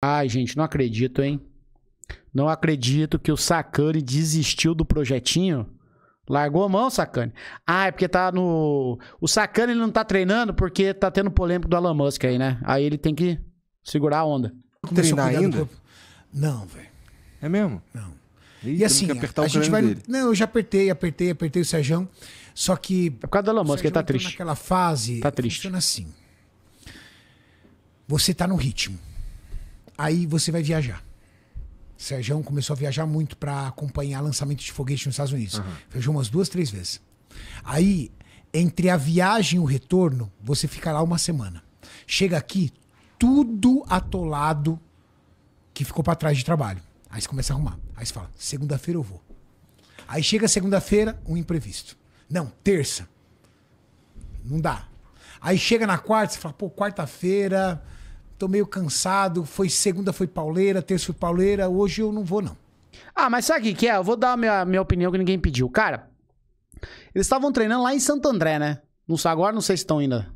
Ai, gente, não acredito, hein? Não acredito que o Sacani desistiu do projetinho. Largou a mão, Sacani. Ah, é porque tá no. O Sacani ele não tá treinando porque tá tendo polêmico do Alan Musk aí, né? Aí ele tem que segurar a onda. Treinar ainda? Não, velho. É mesmo? Não. E, e assim, a, gente vai. Dele. Não, eu já apertei, apertei, apertei o Sérgio. Só que. É por causa do Alan Musk, ele tá triste. Naquela fase. Tá triste. Funciona assim. Você tá no ritmo. Aí você vai viajar. O Sérgio começou a viajar muito para acompanhar lançamento de foguete nos Estados Unidos. Uhum. Viajou umas duas, três vezes. Aí, entre a viagem e o retorno, você fica lá uma semana. Chega aqui, tudo atolado que ficou para trás de trabalho. Aí você começa a arrumar. Aí você fala: segunda-feira eu vou. Aí chega segunda-feira, um imprevisto. Não, terça. Não dá. Aí chega na quarta, você fala: pô, quarta-feira tô meio cansado. Foi segunda, foi pauleira, terça foi pauleira. Hoje eu não vou, não. Ah, mas sabe o que é? Eu vou dar a minha, minha opinião que ninguém pediu. Cara, eles estavam treinando lá em Santo André, né? Não sei, agora não sei se estão ainda.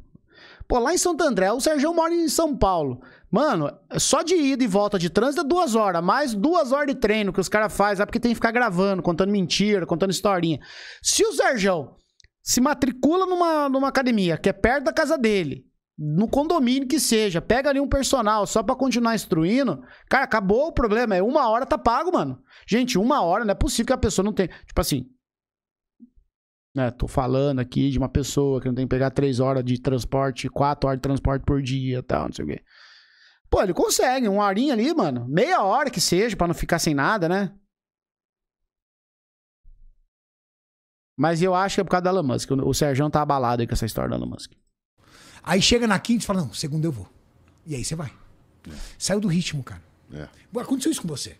Pô, lá em Santo André, o Sérgio mora em São Paulo. Mano, é só de ida e volta de trânsito é duas horas, mais duas horas de treino que os caras fazem, é porque tem que ficar gravando, contando mentira, contando historinha. Se o Sérgio se matricula numa, numa academia que é perto da casa dele, no condomínio que seja, pega ali um personal só para continuar instruindo, cara, acabou o problema. É uma hora tá pago, mano. Gente, uma hora não é possível que a pessoa não tenha. Tipo assim. Né, tô falando aqui de uma pessoa que não tem que pegar três horas de transporte, quatro horas de transporte por dia tal, não sei o quê. Pô, ele consegue, uma horinha ali, mano. Meia hora que seja, para não ficar sem nada, né? Mas eu acho que é por causa da Elon Musk. O Sérgio tá abalado aí com essa história da Elon Musk. Aí chega na quinta e fala, não, segunda eu vou. E aí você vai. É. Saiu do ritmo, cara. É. Aconteceu isso com você.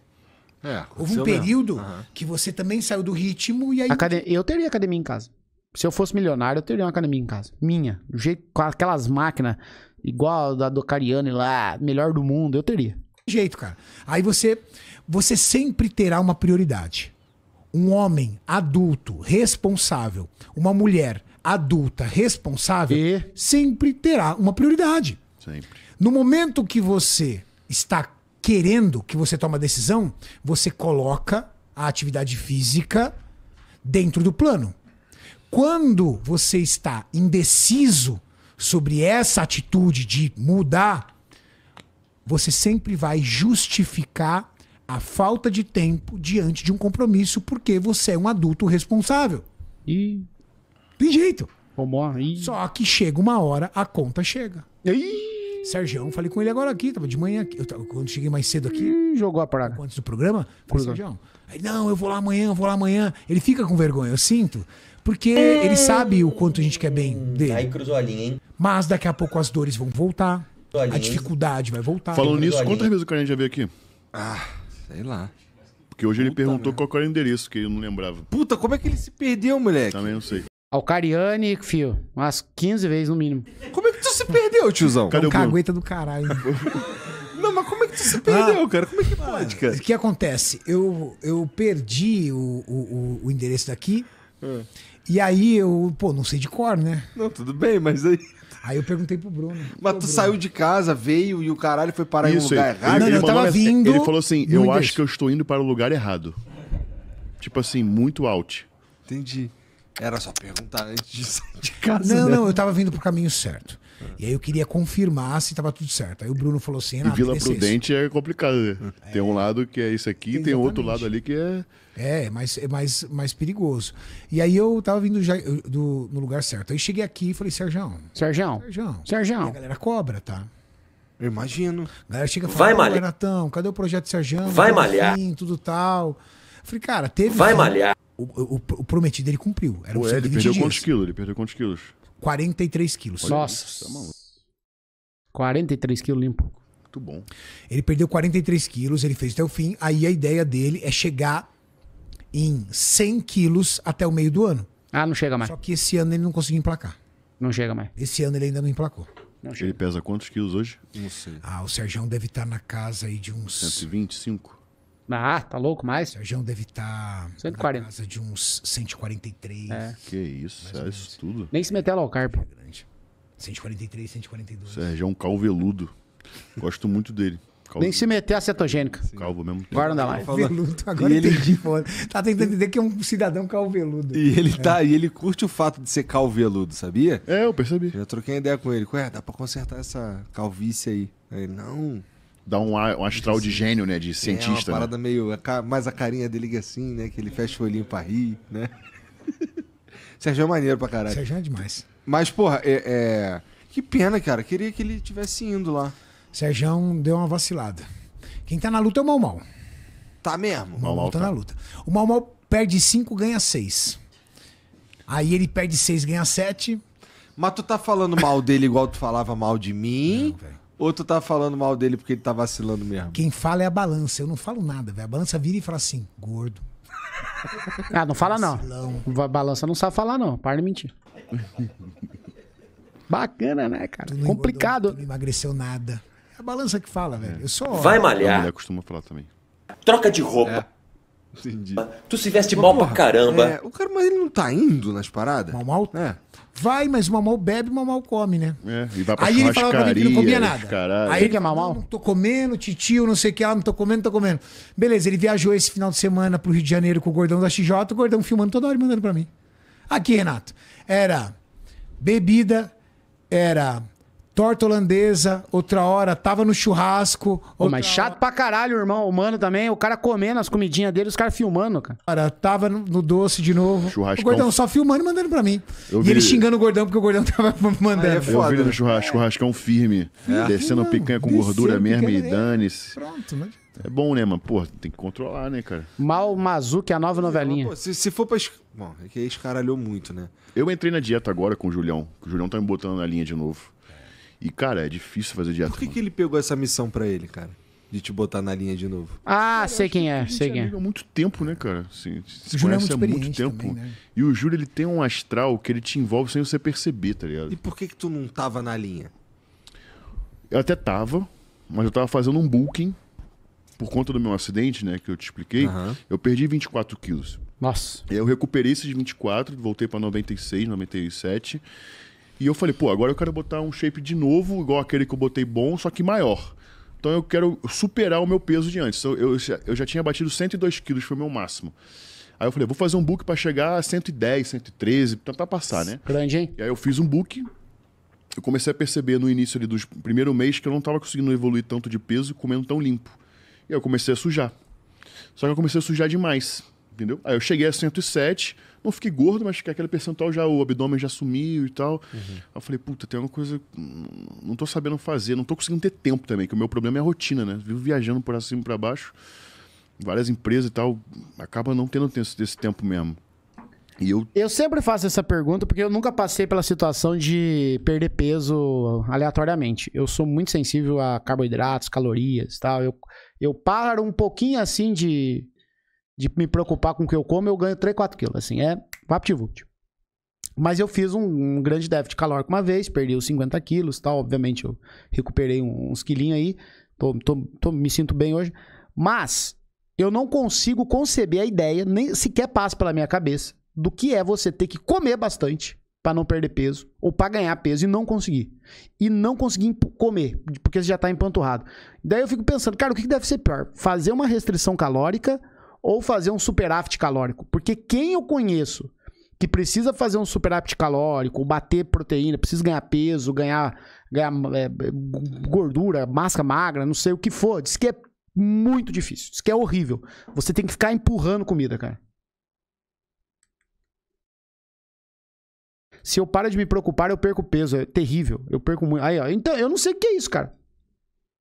É, Houve um período uhum. que você também saiu do ritmo e aí. Eu teria academia em casa. Se eu fosse milionário, eu teria uma academia em casa. Minha. Do jeito, com aquelas máquinas igual a da do e lá, melhor do mundo, eu teria. Jeito, cara. Aí você, você sempre terá uma prioridade. Um homem adulto, responsável, uma mulher adulta responsável e... sempre terá uma prioridade. Sempre. No momento que você está querendo que você toma a decisão, você coloca a atividade física dentro do plano. Quando você está indeciso sobre essa atitude de mudar, você sempre vai justificar a falta de tempo diante de um compromisso porque você é um adulto responsável. E tem jeito. Só que chega uma hora, a conta chega. aí? Sergião, falei com ele agora aqui, tava de manhã aqui. Eu, quando cheguei mais cedo aqui, jogou a praga antes do programa, falei, Sergião, aí, não, eu vou lá amanhã, eu vou lá amanhã. Ele fica com vergonha, eu sinto. Porque ele sabe o quanto a gente quer bem hum, Aí dele. cruzou a linha, hein? Mas daqui a pouco as dores vão voltar. a A dificuldade vai voltar. Falando nisso, quantas vezes o Carlinhos já veio aqui? Ah, sei lá. Porque hoje ele perguntou qual era o endereço, que eu não lembrava. Puta, como é que ele se perdeu, moleque? Também não sei. Alcariani, fio, umas 15 vezes no mínimo. Como é que tu se perdeu, tiozão? Cadê o cagueta do caralho. Não, mas como é que tu se perdeu, ah, cara? Como é que pode, cara? O que acontece? Eu, eu perdi o, o, o endereço daqui. Ah. E aí eu, pô, não sei de cor, né? Não, tudo bem, mas aí. Aí eu perguntei pro Bruno. Mas tu Bruno. saiu de casa, veio e o caralho foi parar Isso, em um lugar errado? Não, ele, eu tava vindo. Ele falou assim: eu acho que eu estou indo para o lugar errado. Tipo assim, muito alt. Entendi. Era só perguntar antes de casa. Não, né? não, eu tava vindo pro caminho certo. E aí eu queria confirmar se tava tudo certo. Aí o Bruno falou assim: ah, Vila Prudente é complicado. Né? É, tem um é. lado que é isso aqui, exatamente. tem outro lado ali que é. É, mas é mais, mais perigoso. E aí eu tava vindo já do, no lugar certo. Aí cheguei aqui e falei: Serjão. Serjão. Serjão. Serjão. a galera cobra, tá? Eu imagino. A galera chega e fala: Vai malhar. cadê o projeto Serjão? Vai tá malhar. Fim, tudo tal. Falei, cara, teve. Vai malhar. O, o, o, prometido ele cumpriu. Era Ué, ele perdeu dias. quantos quilos? Ele perdeu quantos quilos? 43 quilos. Nossa. 43 tá quilos limpo. Muito bom. Ele perdeu 43 quilos, ele fez até o fim. Aí a ideia dele é chegar em 100 quilos até o meio do ano. Ah, não chega mais. Só que esse ano ele não conseguiu emplacar. Não chega mais. Esse ano ele ainda não emplacou. Não ele pesa quantos quilos hoje? Não sei. Ah, o Sérgio deve estar na casa aí de uns. 125? Ah, tá louco mais? Sérgio deve tá estar na casa de uns 143. É. Que isso, é isso tudo. Nem se meter ao carb. 143, 142. Sérgio é um calveludo. Gosto muito dele. Calvo. Nem se meter a cetogênica. Sim. Calvo mesmo. Tempo. Agora não dá mais. Calveludo, é agora ele de fora. Tá tentando entender que é um cidadão calveludo. E ele é. tá, e ele curte o fato de ser calveludo, sabia? É, eu percebi. Já troquei ideia com ele. Ué, dá pra consertar essa calvície aí. Aí ele, não, dá um, um astral de gênio, né? De é, cientista. É uma né? parada né? meio. Mais a carinha dele assim, né? Que ele fecha o olhinho pra rir, né? Sérgio é maneiro pra caralho. Sérgio é demais. Mas, porra, é, é... que pena, cara. Queria que ele tivesse indo lá. Sérgio deu uma vacilada. Quem tá na luta é o Mal Mal. Tá mesmo? O Mal Mal tá, na luta. O Mal Mal perde 5, ganha 6. Aí ele perde 6, ganha 7. Mas tu tá falando mal dele igual tu falava mal de mim? Não, ou tu tá falando mal dele porque ele tá vacilando mesmo? Quem fala é a balança. Eu não falo nada, velho. A balança vira e fala assim, gordo. Ah, não fala não. A balança não sabe falar não. Para de mentir. Bacana, né, cara? Não Complicado. Engordou, não emagreceu nada. É a balança que fala, velho. Eu só. Vai malhar. A mulher costuma falar também. Troca de roupa. É. Entendi. Tu se veste mal porra, pra caramba. É, o cara, mas ele não tá indo nas paradas? Mal, mal? É. Vai, mas o bebe, o come, né? É, e vai pra aí ele falava pra mim que não comia nada. Caralho. Aí ele é mamão? Não tô comendo, titio, não sei o que, ah, não tô comendo, não tô comendo. Beleza, ele viajou esse final de semana pro Rio de Janeiro com o gordão da XJ, o gordão filmando toda hora e mandando pra mim. Aqui, Renato. Era bebida, era torta holandesa, outra hora tava no churrasco. Pô, mas chato hora... pra caralho, irmão. O mano também, o cara comendo as comidinhas dele, os caras filmando, cara. Cara, tava no, no doce de novo. Churrascão. O gordão só filmando e mandando pra mim. Eu e vi... ele xingando o gordão porque o gordão tava mandando. Aí é foda. Eu vi no né? churrasco, churrascão firme, é. descendo a picanha com gordura mesmo e dane-se. Pronto, né? É bom, né, mano? Pô, tem que controlar, né, cara? Mal Mazuki, a nova novelinha. Pô, se, se for pra. Es... Bom, é que escaralhou muito, né? Eu entrei na dieta agora com o Julião. O Julião tá me botando na linha de novo. E, cara, é difícil fazer dieta. Por que, que ele pegou essa missão para ele, cara? De te botar na linha de novo. Ah, cara, sei é, é quem é, sei quem é. Há muito tempo, né, cara? Assim, se o Júlio é muito, há muito tempo. Também, né? E o Júlio, ele tem um astral que ele te envolve sem você perceber, tá ligado? E por que que tu não tava na linha? Eu até tava, mas eu tava fazendo um booking Por conta do meu acidente, né, que eu te expliquei, uhum. eu perdi 24 quilos. Nossa. Eu recuperei esses 24, voltei para 96, 97. E eu falei, pô, agora eu quero botar um shape de novo, igual aquele que eu botei bom, só que maior. Então eu quero superar o meu peso de antes. Eu, eu, eu já tinha batido 102 quilos, foi o meu máximo. Aí eu falei, vou fazer um book para chegar a 110, 113, tentar passar, né? Grande, hein? E aí eu fiz um book. Eu comecei a perceber no início ali dos primeiro mês que eu não tava conseguindo evoluir tanto de peso comendo tão limpo. E aí eu comecei a sujar. Só que eu comecei a sujar demais, entendeu? Aí eu cheguei a 107, não fiquei gordo, mas que aquele percentual já, o abdômen já sumiu e tal. Uhum. eu falei, puta, tem uma coisa. Não tô sabendo fazer, não tô conseguindo ter tempo também, que o meu problema é a rotina, né? Vivo viajando por cima e pra baixo, várias empresas e tal, acaba não tendo desse tempo mesmo. E eu... eu sempre faço essa pergunta porque eu nunca passei pela situação de perder peso aleatoriamente. Eu sou muito sensível a carboidratos, calorias e tal. Eu, eu paro um pouquinho assim de de me preocupar com o que eu como, eu ganho 3, 4 quilos. Assim, é vapt-vupt. Mas eu fiz um, um, grande déficit calórico uma vez, perdi os 50 quilos tal. Obviamente, eu recuperei uns quilinhos aí. Tô, tô, tô, me sinto bem hoje. Mas eu não consigo conceber a ideia, nem sequer passa pela minha cabeça, do que é você ter que comer bastante para não perder peso ou para ganhar peso e não conseguir. E não conseguir comer, porque você já tá empanturrado. Daí eu fico pensando, cara, o que deve ser pior? Fazer uma restrição calórica ou fazer um superávit calórico. Porque quem eu conheço que precisa fazer um superávit calórico, bater proteína, precisa ganhar peso, ganhar, ganhar é, gordura, massa magra, não sei o que for, diz que é muito difícil, diz que é horrível. Você tem que ficar empurrando comida, cara. Se eu paro de me preocupar, eu perco peso. É terrível. Eu perco muito. Aí, ó. Então, eu não sei o que é isso, cara.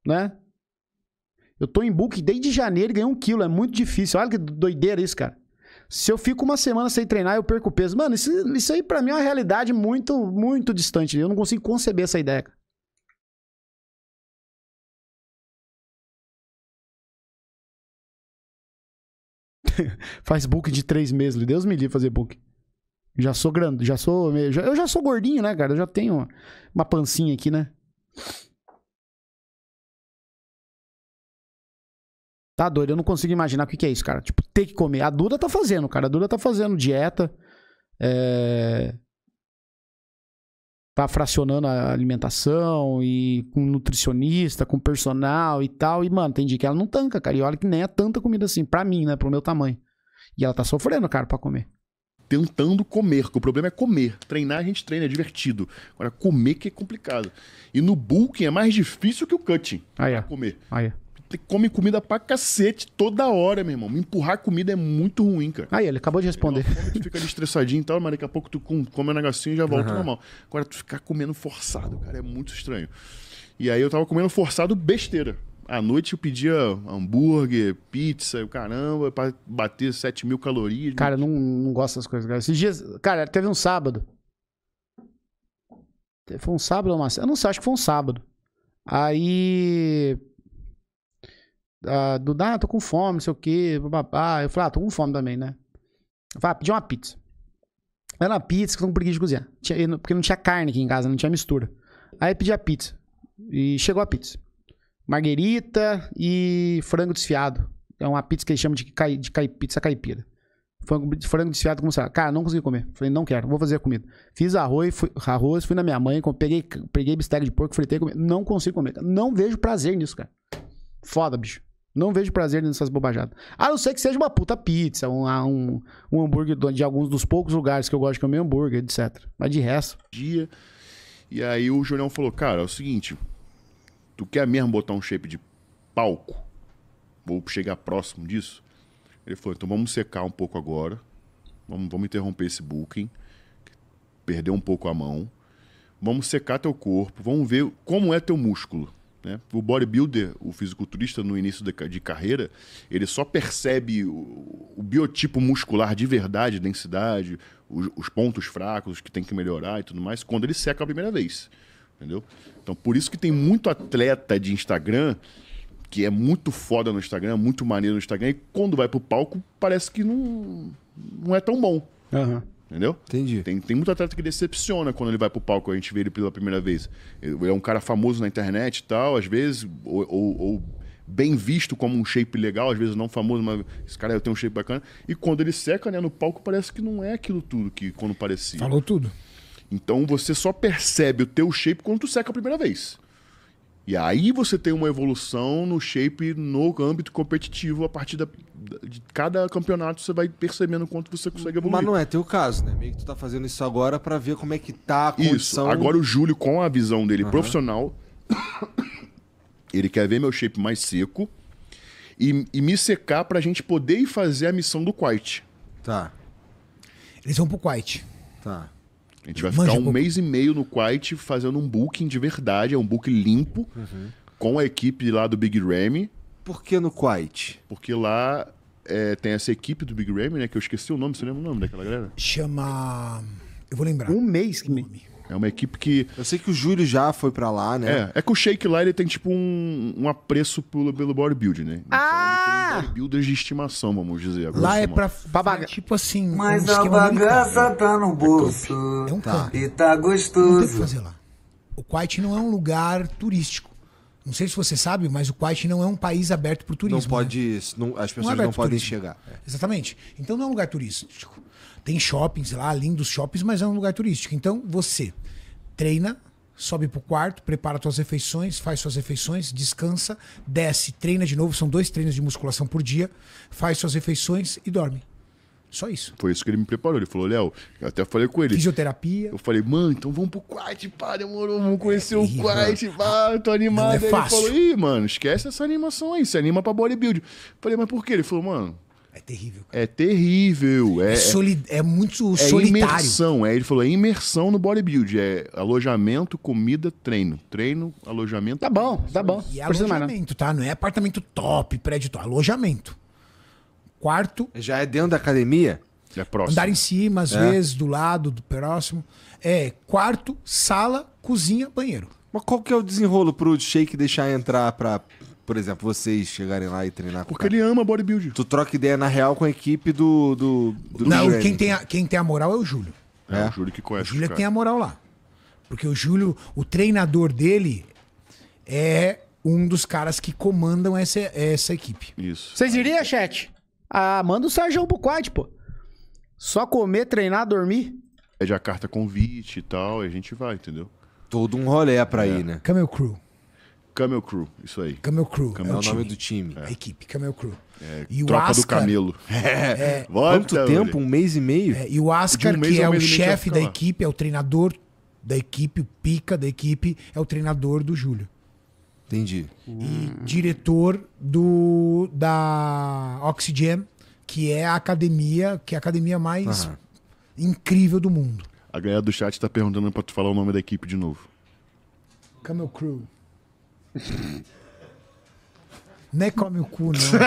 Né? Eu tô em book desde janeiro e ganhei um quilo. É muito difícil. Olha que doideira isso, cara. Se eu fico uma semana sem treinar, eu perco peso. Mano, isso, isso aí pra mim é uma realidade muito, muito distante. Eu não consigo conceber essa ideia, cara. Faz book de três meses. Deus me livre fazer book. Já sou grande, já sou. eu já sou gordinho, né, cara? Eu já tenho uma, uma pancinha aqui, né? Tá doido, eu não consigo imaginar o que, que é isso, cara. Tipo, ter que comer. A Duda tá fazendo, cara. A Duda tá fazendo dieta. É... Tá fracionando a alimentação e com nutricionista, com personal e tal. E, mano, tem dia que ela não tanca, cara. E olha que nem é tanta comida assim, pra mim, né? Pro meu tamanho. E ela tá sofrendo, cara, pra comer tentando comer, que o problema é comer. Treinar a gente treina, é divertido. Agora, comer que é complicado. E no bulking é mais difícil que o cutting. Ah, é. Comer. Ah, é. Você come comida pra cacete toda hora, meu irmão. Me empurrar comida é muito ruim, cara. Aí, ele acabou de responder. Fome, tu fica ali estressadinho e tal, mas daqui a pouco tu come um negocinho e já volta uhum. normal. Agora, tu ficar comendo forçado, cara, é muito estranho. E aí eu tava comendo forçado besteira. À noite eu pedia hambúrguer, pizza, caramba, pra bater 7 mil calorias. Cara, né? não, não gosto dessas coisas, cara. Esses dias. Cara, teve um sábado. Foi um sábado ou uma. Eu não sei, acho que foi um sábado. Aí ah, do, ah, tô com fome, não sei o quê, babá. Eu falei, ah, tô com fome também, né? Eu falei, ah, pedi uma pizza. Era uma pizza que eu tô com preguiça de cozinhar. Tinha, porque não tinha carne aqui em casa, não tinha mistura. Aí eu pedi a pizza. E chegou a pizza. Marguerita e frango desfiado. É uma pizza que eles chamam de, cai, de cai, pizza caipira. Frango, frango desfiado como salada. Cara, não consegui comer. Falei, não quero, vou fazer a comida. Fiz arroz, fui, arroz, fui na minha mãe, peguei, peguei bistec de porco, fritei, comi. Não consigo comer. Não vejo prazer nisso, cara. Foda, bicho. Não vejo prazer nessas bobajadas. A não ser que seja uma puta pizza, um, ah, um, um hambúrguer de alguns dos poucos lugares que eu gosto de comer hambúrguer, etc. Mas de resto. Dia. E aí o Julião falou: Cara, é o seguinte. Tu quer mesmo botar um shape de palco? Vou chegar próximo disso? Ele falou: Então vamos secar um pouco agora. Vamos, vamos interromper esse booking. Perder um pouco a mão. Vamos secar teu corpo. Vamos ver como é teu músculo né? O bodybuilder, o fisiculturista no início de, carreira, ele só percebe o, o biotipo muscular de verdade, densidade, os, os, pontos fracos que tem que melhorar e tudo mais, quando ele seca a primeira vez. Entendeu? Então, por isso que tem muito atleta de Instagram que é muito foda no Instagram, muito maneiro no Instagram, e quando vai pro palco, parece que não, não é tão bom. Uhum entendeu? Entendi. Tem, tem muito atleta que decepciona quando ele vai pro palco, a gente vê ele pela primeira vez. Ele é um cara famoso na internet e tal, às vezes, ou, ou, ou bem visto como um shape legal, às vezes não famoso, mas esse cara tem um shape bacana. E quando ele seca, né, no palco, parece que não é aquilo tudo que quando parecia. Falou tudo. Então você só percebe o teu shape quando tu seca a primeira vez. E aí você tem uma evolução no shape no âmbito competitivo a partir da, de cada campeonato você vai percebendo quanto você consegue evoluir. Mas não é teu caso, né? Meio que tu tá fazendo isso agora para ver como é que tá a condição. Isso. Agora o Júlio com a visão dele uhum. profissional, ele quer ver meu shape mais seco e, e me secar para a gente poder ir fazer a missão do Quite. Tá. Eles vão pro Quite. Tá. A gente vai ficar um mês e meio no Quiet fazendo um booking de verdade, é um book limpo, uhum. com a equipe lá do Big Ramy. Por que no Quiet? Porque lá é, tem essa equipe do Big Ramy, né? Que eu esqueci o nome, você lembra o nome daquela galera? Chama. Eu vou lembrar. Um mês que nome. É uma equipe que. Eu sei que o Júlio já foi para lá, né? É, é que o Shake lá ele tem tipo um, um apreço pelo, pelo bodybuilding, né? Então, ah! Ah. Builders de estimação, vamos dizer. Agora lá é pra. É. pra baga... Tipo assim. Mas um a bagaça tá no é bolso. É, um tá. E tá gostoso. Não tem que fazer lá. O Kuwait não é um lugar turístico. Não sei se você sabe, mas o Kuwait não é um país aberto para turismo. Não né? pode, né? não, as pessoas não, é não podem turismo. chegar. É. Exatamente. Então não é um lugar turístico. Tem shoppings lá, lindos shoppings, mas é um lugar turístico. Então você treina, sobe pro quarto, prepara suas refeições, faz suas refeições, descansa, desce, treina de novo, são dois treinos de musculação por dia, faz suas refeições e dorme. Só isso. Foi isso que ele me preparou. Ele falou, Léo, eu até falei com ele. Fisioterapia. Eu falei, mano, então vamos pro quarto, pá, demorou, vamos é conhecer é, o quarto, pá, tô animado. Não é fácil. Ele falou, ih, mano, esquece essa animação aí, se anima pra bodybuilding. Eu falei, mas por quê? Ele falou, mano, é terrível. Cara. É terrível. É, é, é, soli é muito é solitário. Imersão, é, ele falou, é imersão no bodybuild. É alojamento, comida, treino. Treino, alojamento. Tá bom, tá bom. E alojamento, tá? Não é apartamento top, prédio top. Alojamento. Quarto. Já é dentro da academia? É próximo. Andar em cima, às é. vezes, do lado, do próximo. É quarto, sala, cozinha, banheiro. Mas qual que é o desenrolo pro shake deixar entrar pra por exemplo, vocês chegarem lá e treinar Porque ele ama bodybuilding. Tu troca ideia na real com a equipe do. do, do Não, do quem tem, a, quem tem a moral é o Júlio. É, é o Júlio que conhece. O Júlio é tem a moral lá. Porque o Júlio, o treinador dele é um dos caras que comandam essa, essa equipe. Isso. Vocês iriam, chat? Ah, manda o Sérgio pro quad, pô. Só comer, treinar, dormir. É de a carta convite e tal, e a gente vai, entendeu? Todo um rolê pra é. ir, né? Camel Crew. Camel Crew, isso aí. Camel Crew. Camel é o, nome do é. time. É. A equipe, Camel Crew. É, e o tropa Ascar, do Camelo. É, é Quanto tempo? Um mês e meio? É, e o Ascar, um que é um o chefe da equipe, é o treinador da equipe, o pica da equipe, é o treinador do Júlio. Entendi. E diretor do da Oxygen, que é a academia, que é a academia mais Aham. incrível do mundo. A galera do chat está perguntando para tu falar o nome da equipe de novo. Camel Crew. Nem come o cu, não.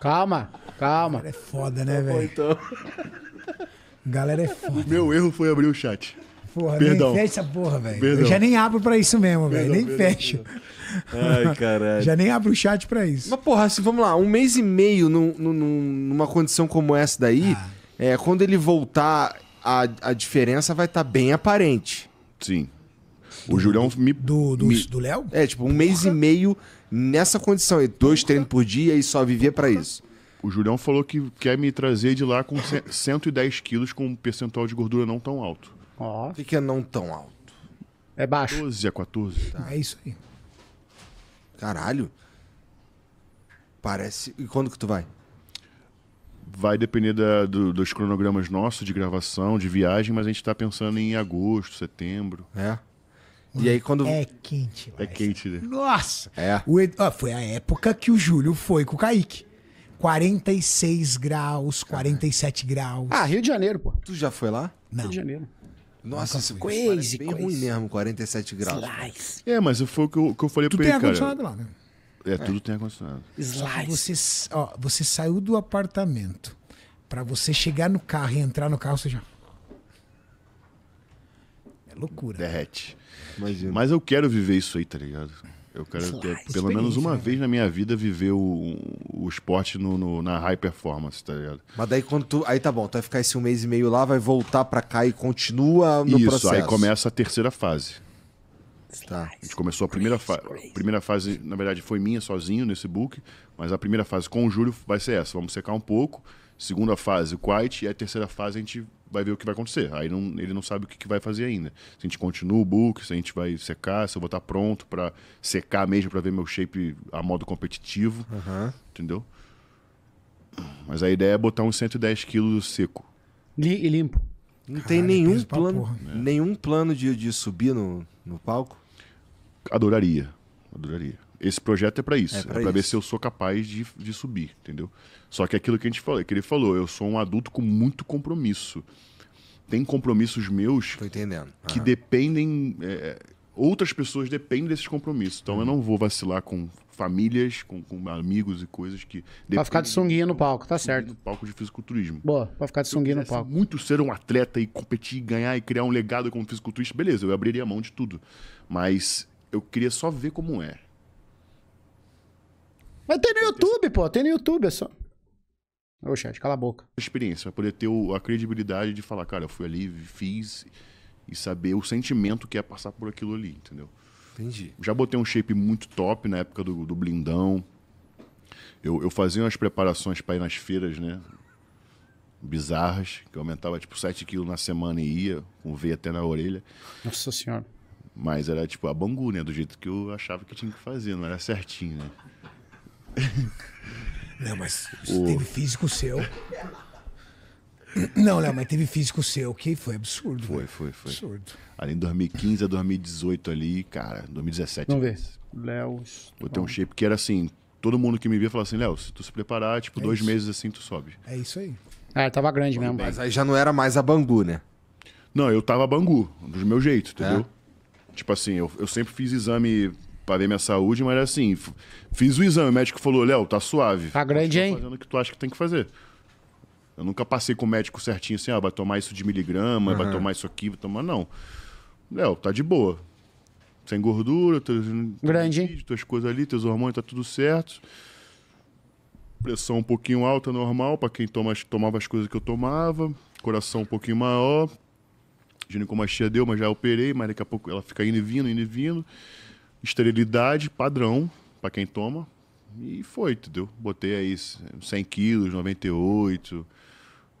calma, calma. Galera é foda, né, tá velho? Então. Galera é foda. Meu erro foi abrir o chat. Porra, Perdão. nem fecha essa porra, velho. Eu já nem abro pra isso mesmo, velho. Nem perdão, fecho. Perdão. Ai, caralho. já nem abro o chat pra isso. Mas, porra, assim, vamos lá. Um mês e meio num, numa condição como essa daí, ah. é, quando ele voltar a, a diferença vai estar tá bem aparente. Sim. O Julião me. Do Léo? Do, do Léo? é, tipo, um Porra. mês e meio nessa condição. E dois treinos por dia e só vivia para isso. O Julião falou que quer me trazer de lá com 110 quilos com um percentual de gordura não tão alto. Ó. O que, que é não tão alto? É baixo. 12 a 14. Tá. É isso aí. Caralho. Parece. E quando que tu vai? vai depender da, do, dos cronogramas nossos de gravação, de viagem, mas a gente está pensando em agosto, setembro. É. E aí quando. É quente, mas... É quente, né? Nossa! É. Ed... Ah, foi a época que o Júlio foi com o Kaique. 46 graus, 47 graus. Ah, Rio de Janeiro, pô. Tu já foi lá? Não. Rio de Janeiro. Nossa, isso crazy, bem crazy. ruim mesmo, 47 graus. Slice. É, mas foi o que eu, que eu falei tu pra ele, cara. lá, né? É, tudo tem ar-condicionado. Você, você saiu do apartamento. Para você chegar no carro e entrar no carro, você já. É loucura. Derrete. Imagina. Mas eu quero viver isso aí, tá ligado? Eu quero ter, pelo menos uma né? vez na minha vida, viver o, o esporte no, no, na high performance, tá ligado? Mas daí quando tu. Aí tá bom, tu vai ficar esse um mês e meio lá, vai voltar pra cá e continua no isso, processo. Isso, aí começa a terceira fase. Tá. A gente começou a primeira fase. primeira fase, na verdade, foi minha sozinho nesse book, mas a primeira fase com o Júlio vai ser essa. Vamos secar um pouco. Segunda fase, o Quiet. E a terceira fase, a gente vai ver o que vai acontecer. Aí não, ele não sabe o que, que, vai fazer ainda. Se a gente continua o book, se a gente vai secar, se eu vou estar pronto para secar mesmo, para ver meu shape a modo competitivo. Uhum. Entendeu? Mas a ideia é botar uns 110 quilos seco. E limpo. Não Caralho, tem nenhum plano, porra, né? nenhum plano de, de subir no, no palco? adoraria. Adoraria. Esse projeto é para isso. É para é ver se eu sou capaz de, de subir, entendeu? Só que aquilo que a gente falou, é que ele falou, eu sou um adulto com muito compromisso. Tem compromissos meus que uhum. dependem. É, é, outras pessoas dependem desses compromissos. Então uhum. eu não vou vacilar com famílias, com, com amigos e coisas que. Pra ficar de sunguinha no palco, tá certo. No palco de fisiculturismo. Boa, pra ficar de sunguinha no palco. muito ser um atleta e competir, ganhar e criar um legado como fisiculturista, beleza, eu abriria a mão de tudo. Mas eu queria só ver como é. Mas tem no YouTube, pô. Tem no YouTube, é só. Ô, chat, cala a boca. Experiência, pra poder ter a credibilidade de falar, cara, eu fui ali, fiz e saber o sentimento que é passar por aquilo ali, entendeu? Entendi. Já botei um shape muito top na época do, do blindão. Eu, eu fazia umas preparações para ir nas feiras, né? Bizarras, que eu aumentava tipo 7 quilos na semana e ia, com V até na orelha. Nossa senhora. Mas era tipo a bangu, né? Do jeito que eu achava que tinha que fazer, não era certinho, né? Não, mas o... teve físico seu. Não, Léo, mas teve físico seu que foi absurdo. Foi, né? foi, foi. Absurdo. Ali em 2015 a 2018 ali, cara, 2017. Vamos ver. Léo. Eu ter um shape que era assim, todo mundo que me via falava assim, Léo, se tu se preparar, tipo, é dois isso. meses assim, tu sobe. É isso aí. Ah, tava grande mesmo. Bem. Mas aí já não era mais a Bangu, né? Não, eu tava Bangu, do meu jeito, é. entendeu? É. Tipo assim, eu, eu sempre fiz exame para ver minha saúde, mas assim, fiz o exame, o médico falou, Léo, tá suave. Tá grande, hein? fazendo o que tu acha que tem que fazer. Eu nunca passei com o médico certinho assim, ah, vai tomar isso de miligrama, uhum. vai tomar isso aqui, vai tomar... Não. Léo, tá de boa. Sem gordura, teus, grande, teus, tuas coisas ali, teus hormônios, tá tudo certo. Pressão um pouquinho alta, normal, para quem toma, tomava as coisas que eu tomava. Coração um pouquinho maior, ginecomastia deu, mas já operei, mas daqui a pouco ela fica indo e vindo, indo e vindo. Esterilidade padrão para quem toma. E foi, entendeu? Botei aí 100 quilos, 98.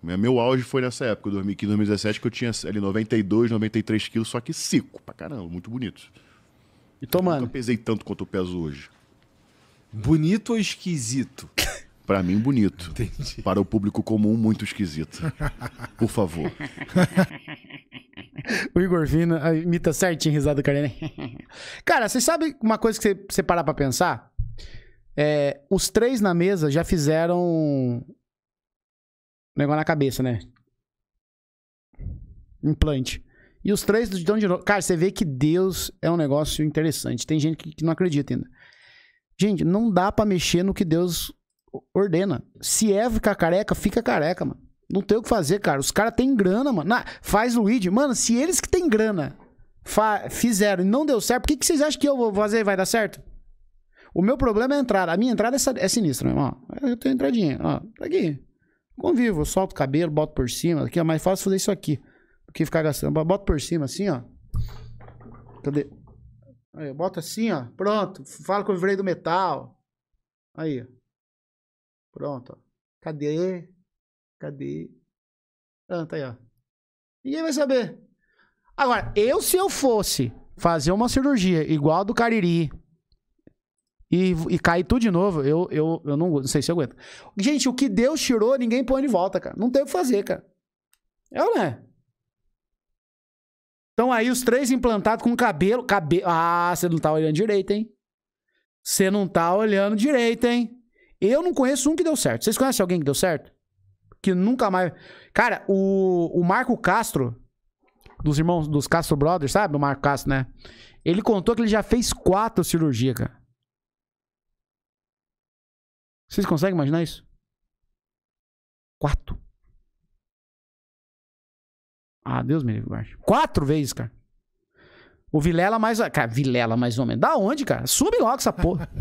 Meu auge foi nessa época, 2015, 2017, que eu tinha ali 92, 93 quilos, só que seco pra caramba, muito bonito. E tomando? Eu pesei tanto quanto eu peso hoje. Bonito ou esquisito? Para mim, bonito. Entendi. Para o público comum, muito esquisito. Por favor. o Igor Vina imita certinho risada do cara. Cara, você sabe uma coisa que você, parar pra pensar? É, os três na mesa já fizeram um negócio na cabeça, né? Implante. E os três estão de novo. Cara, você vê que Deus é um negócio interessante. Tem gente que, que não acredita ainda. Gente, não dá para mexer no que Deus ordena. Se é ficar careca, fica careca, mano. Não tem o que fazer, cara. Os caras têm grana, mano. faz faz Luigi. Mano, se eles que têm grana fizeram e não deu certo, por que, que vocês acham que eu vou fazer e vai dar certo? O meu problema é a entrada. A minha entrada é, é sinistra, meu irmão. Eu tenho entradinha. Ó, tá aqui. Convivo. Eu solto o cabelo, boto por cima. Aqui é mais fácil fazer isso aqui do que ficar gastando. boto por cima assim, ó. Cadê? Aí, boto assim, ó. Pronto. Fala que eu virei do metal. Aí, ó. Pronto. Cadê? Cadê? Ah, tá aí, ó. Ninguém vai saber. Agora, eu se eu fosse fazer uma cirurgia igual a do Cariri e, e cair tudo de novo, eu, eu, eu não, não sei se eu aguento. Gente, o que Deus tirou, ninguém põe de volta, cara. Não tem o que fazer, cara. É ou não é? Então aí os três implantados com cabelo, cabelo... Ah, você não tá olhando direito, hein? Você não tá olhando direito, hein? Eu não conheço um que deu certo. Vocês conhecem alguém que deu certo? Que nunca mais. Cara, o, o Marco Castro, dos irmãos dos Castro Brothers, sabe? O Marco Castro, né? Ele contou que ele já fez quatro cirurgias, cara. Vocês conseguem imaginar isso? Quatro. Ah, Deus me livre, Quatro vezes, cara. O Vilela mais. Cara, Vilela mais ou menos. Da onde, cara? Sube logo essa porra.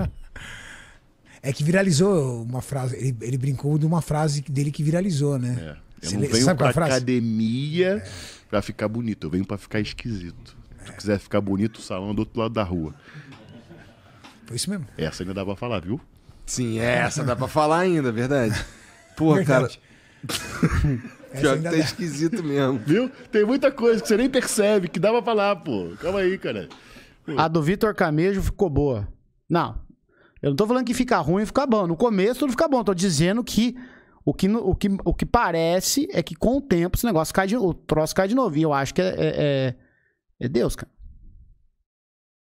É que viralizou uma frase. Ele, ele brincou de uma frase dele que viralizou, né? É. Eu não venho Sabe é academia é. pra ficar bonito, eu venho pra ficar esquisito. Se tu é. quiser ficar bonito, o salão é do outro lado da rua. Foi isso mesmo. Essa ainda dá pra falar, viu? Sim, é, essa dá pra falar ainda, verdade. Pô, verdade. cara. Pior que tá dá. esquisito mesmo. Viu? Tem muita coisa que você nem percebe, que dá pra falar, pô. Calma aí, cara. Pô. A do Vitor Camejo ficou boa. Não, eu não tô falando que fica ruim e fica bom. No começo tudo fica bom. Tô dizendo que o que, o que, o que parece é que com o tempo esse negócio cai de, o troço cai de novo. E eu acho que é, é, é, é Deus, cara.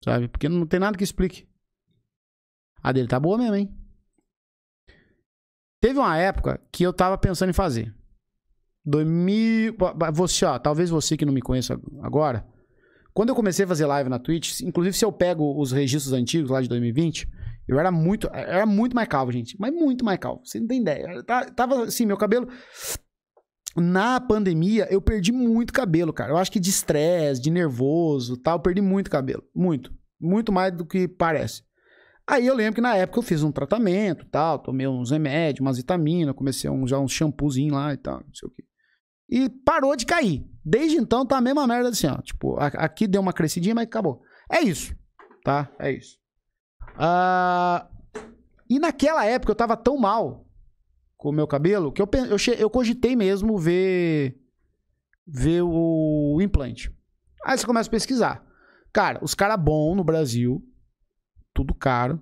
Sabe? Porque não tem nada que explique. A dele tá boa mesmo, hein? Teve uma época que eu tava pensando em fazer. 2000. Você, ó, talvez você que não me conheça agora. Quando eu comecei a fazer live na Twitch, inclusive se eu pego os registros antigos lá de 2020, eu era muito, era muito mais calvo, gente. Mas muito mais calvo. Você não tem ideia. Tava assim, meu cabelo. Na pandemia, eu perdi muito cabelo, cara. Eu acho que de estresse, de nervoso tal, eu perdi muito cabelo. Muito. Muito mais do que parece. Aí eu lembro que na época eu fiz um tratamento tal, tomei uns remédios, umas vitaminas, comecei a usar uns shampoozinho lá e tal, não sei o quê. E parou de cair. Desde então tá a mesma merda assim, ó. Tipo, aqui deu uma crescidinha, mas acabou. É isso, tá? É isso. Ah, e naquela época eu tava tão mal com o meu cabelo que eu, eu, eu cogitei mesmo ver, ver o, implante. Aí você começa a pesquisar. Cara, os caras bom no Brasil, tudo caro.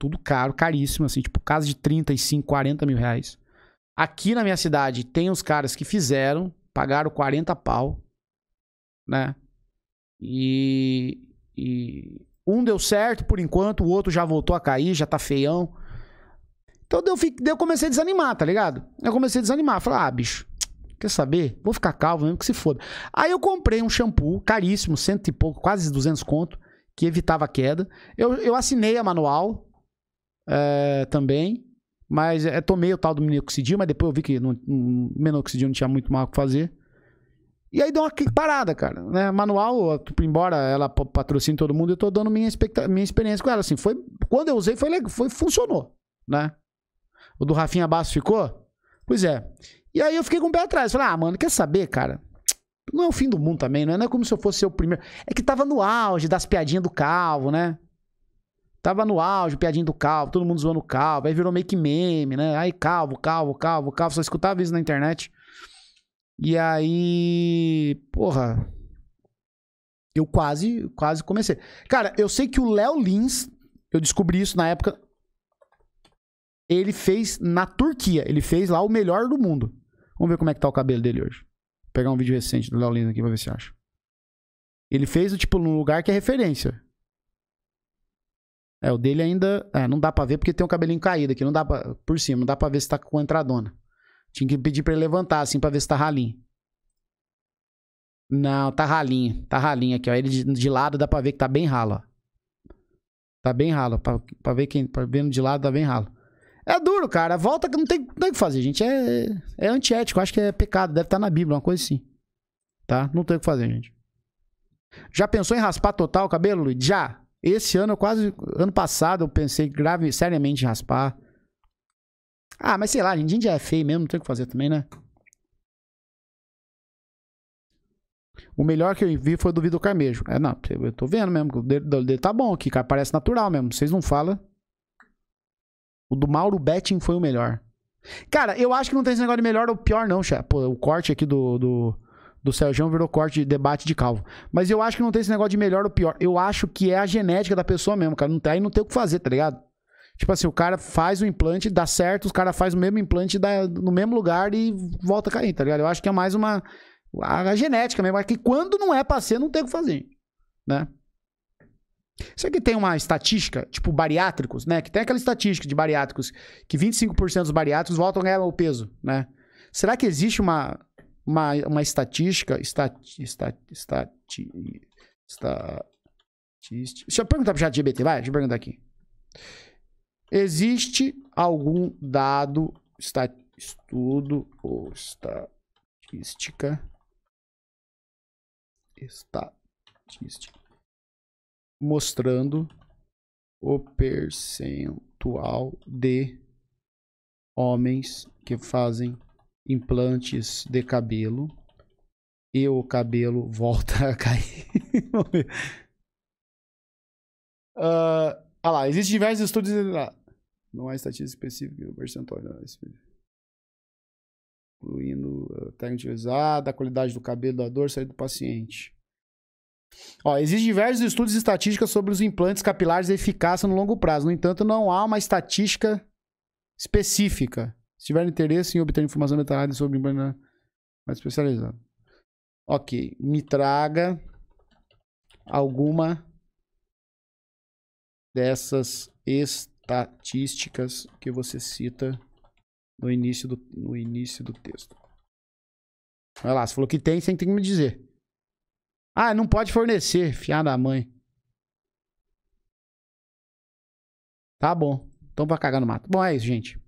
Tudo caro, caríssimo, assim, tipo, casa de 35, 40 mil reais. Aqui na minha cidade tem os caras que fizeram, pagaram 40 pau, né? E, e um deu certo por enquanto, o outro já voltou a cair, já tá feião. Então eu, eu comecei a desanimar, tá ligado? Eu comecei a desanimar. Falei, ah, bicho, quer saber? Vou ficar calvo mesmo que se foda. Aí eu comprei um shampoo caríssimo, cento e pouco, quase 200 conto, que evitava a queda. Eu, eu assinei a manual é, também, mas é, tomei o tal do minoxidil, mas depois eu vi que o minoxidil não tinha muito mal o que fazer. E aí deu uma parada, cara. Né? Manual, tipo, embora ela patrocine todo mundo, eu tô dando minha, minha experiência com ela. Assim, foi, quando eu usei, foi, foi funcionou, né? O do Rafinha Basso ficou? Pois é. E aí eu fiquei com o pé atrás. Falei, ah, mano, quer saber, cara? Não é o fim do mundo também, né? Não é como se eu fosse o primeiro. É que tava no auge das piadinhas do calvo, né? Tava no auge, piadinha do calvo, todo mundo zoando o calvo. Aí virou meio que meme, né? Aí calvo, calvo, calvo, calvo. Só escutava isso na internet. E aí, porra, eu quase, quase comecei. Cara, eu sei que o Léo Lins, eu descobri isso na época, ele fez na Turquia, ele fez lá o melhor do mundo. Vamos ver como é que tá o cabelo dele hoje. Vou pegar um vídeo recente do Léo Lins aqui pra ver se acha. Ele fez, tipo, num lugar que é referência. É, o dele ainda. É, não dá pra ver porque tem um cabelinho caído aqui. Não dá pra, por cima, não dá pra ver se tá com entradona. Tinha que pedir pra ele levantar, assim, pra ver se tá ralinho. Não, tá ralinho. Tá ralinho aqui, ó. Ele de, de lado dá pra ver que tá bem ralo, ó. Tá bem ralo. Pra, pra ver quem. Pra vendo de lado, tá bem ralo. É duro, cara. Volta que não tem, tem o que fazer, gente. É, é antiético. Acho que é pecado. Deve estar tá na Bíblia, uma coisa assim. Tá? Não tem o que fazer, gente. Já pensou em raspar total o cabelo, Luiz? Já. Esse ano, quase. Ano passado, eu pensei grave, seriamente em raspar. Ah, mas sei lá, gente já é feio mesmo, não tem o que fazer também, né? O melhor que eu vi foi do Vitor Carmejo. É, não, eu tô vendo mesmo. O dele tá bom aqui, cara. Parece natural mesmo. Vocês não falam. O do Mauro Betting foi o melhor. Cara, eu acho que não tem esse negócio de melhor ou pior, não, chefe. o corte aqui do, do, do Sérgio virou corte de debate de calvo. Mas eu acho que não tem esse negócio de melhor ou pior. Eu acho que é a genética da pessoa mesmo, cara. Não tem, aí não tem o que fazer, tá ligado? Tipo assim, o cara faz o implante, dá certo, os cara faz o mesmo implante dá, no mesmo lugar e volta a cair, tá ligado? Eu acho que é mais uma. A, a genética mesmo. é que quando não é pra ser, não tem o que fazer, né? Será que tem uma estatística, tipo bariátricos, né? Que tem aquela estatística de bariátricos, que 25% dos bariátricos voltam a ganhar o peso, né? Será que existe uma, uma, uma estatística? Estati, estati, estati, estati, estati, deixa eu perguntar pro chat GBT, vai, deixa eu perguntar aqui. Existe algum dado, estudo ou estatística? Estatística. Mostrando o percentual de homens que fazem implantes de cabelo e o cabelo volta a cair. uh, ah lá, existem diversos estudos. Ah, não há estatística específica, percentual. Não, incluindo a ah, técnica utilizada, a qualidade do cabelo, da dor, saída do paciente. Ó, existem diversos estudos e estatísticas sobre os implantes capilares e eficácia no longo prazo. No entanto, não há uma estatística específica. Se tiver interesse em obter informação detalhada sobre implante né, mais especializado. Ok, me traga alguma dessas estatísticas que você cita no início do, no início do texto. Olha lá, você falou que tem, você tem que me dizer. Ah, não pode fornecer, fiada mãe. Tá bom. Então vai cagar no mato. Bom, é isso, gente.